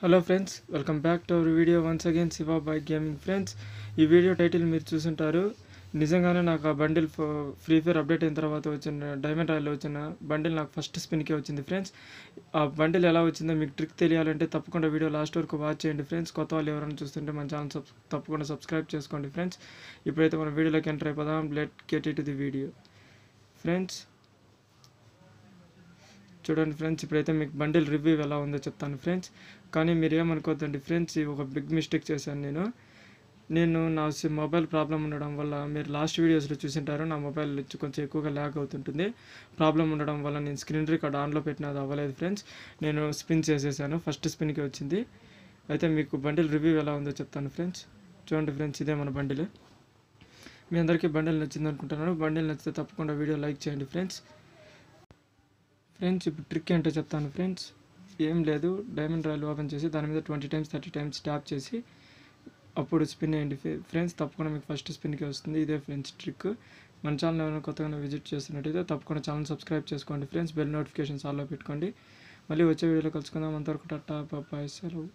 hello friends welcome back to our video once again Shiva bike gaming friends ఈ video title మీరు చూసుంటారు నిజంగానే నాకు ఆ బండిల్ ఫ్రీ ఫైర్ అప్డేట్ అయిన తర్వాత వచ్చిన డైమండ్ రాయల్ వచ్చిన బండిల్ నాకు ఫస్ట్ స్పిన్కే వచ్చింది ఫ్రెండ్స్ ఆ బండిల్ ఎలా వచ్చిందో మీకు ట్రిక్ తెలియాలంటే తప్పకుండా వీడియో లాస్ట్ వరకు వాచ్ చేయండి ఫ్రెండ్స్ కొత్త వాళ్ళు ఎవరైనా చూస్తుంటే మన ఛానల్ తప్పకుండా సబ్స్క్రైబ్ చేసుకోండి ఫ్రెండ్స్ ఇప్పుడైతే మన వీడియోలోకి ఎంటర్ అయిపోదాం let get it the video friends చూడండి ఫ్రెండ్స్ ఇప్పుడైతే మీకు బండిల్ రివ్యూ ఎలా ఉందో చెప్తాను ఫ్రెండ్స్ కానీ మీరు ఏమనుకోద్దండి ఫ్రెండ్స్ ఒక బిగ్ మిస్టేక్ చేశాను నేను నేను నా మొబైల్ ప్రాబ్లం ఉండడం వల్ల మీరు లాస్ట్ వీడియోస్లో చూసింటారు నా మొబైల్ కొంచెం ఎక్కువగా ల్యాగ్ అవుతుంటుంది ప్రాబ్లం ఉండడం వల్ల నేను స్క్రీన్ రికార్డ్ ఆన్లో పెట్టినది అది అవ్వలేదు ఫ్రెండ్స్ నేను స్పిన్ చేసేసాను ఫస్ట్ స్పిన్కి వచ్చింది అయితే మీకు బండిల్ రివ్యూ ఎలా ఉందో చెప్తాను ఫ్రెండ్స్ చూడండి ఫ్రెండ్స్ ఇదే మన బండిల్ మీ అందరికీ బండిల్ నచ్చింది అనుకుంటున్నాను బండిల్ నచ్చితే తప్పకుండా వీడియో లైక్ చేయండి ఫ్రెండ్స్ ఫ్రెండ్స్ ఇప్పుడు ట్రిక్ ఏంటో చెప్తాను ఫ్రెండ్స్ ఏం లేదు డైమండ్ రాయల్ ఓపెన్ చేసి దాని మీద twenty times thirty times tap చేసి అప్పుడు స్పిన్ వేయండి ఫ్రెండ్స్ తప్పకుండా మీకు ఫస్ట్ స్పిన్కి వస్తుంది ఇదే ఫ్రెండ్స్ ట్రిక్ మన ఛానల్ ఏమైనా కొత్తగా విజిట్ చేస్తున్నట్టయితే తప్పకుండా ఛానల్ సబ్స్క్రైబ్ చేసుకోండి ఫ్రెండ్స్ బెల్ నోటిఫికేషన్స్ ఆల్లో పెట్టుకోండి మళ్ళీ వచ్చే వీడియోలో కలుసుకుందాం అంతవరకు టాటా బాబాయ్ సెలవు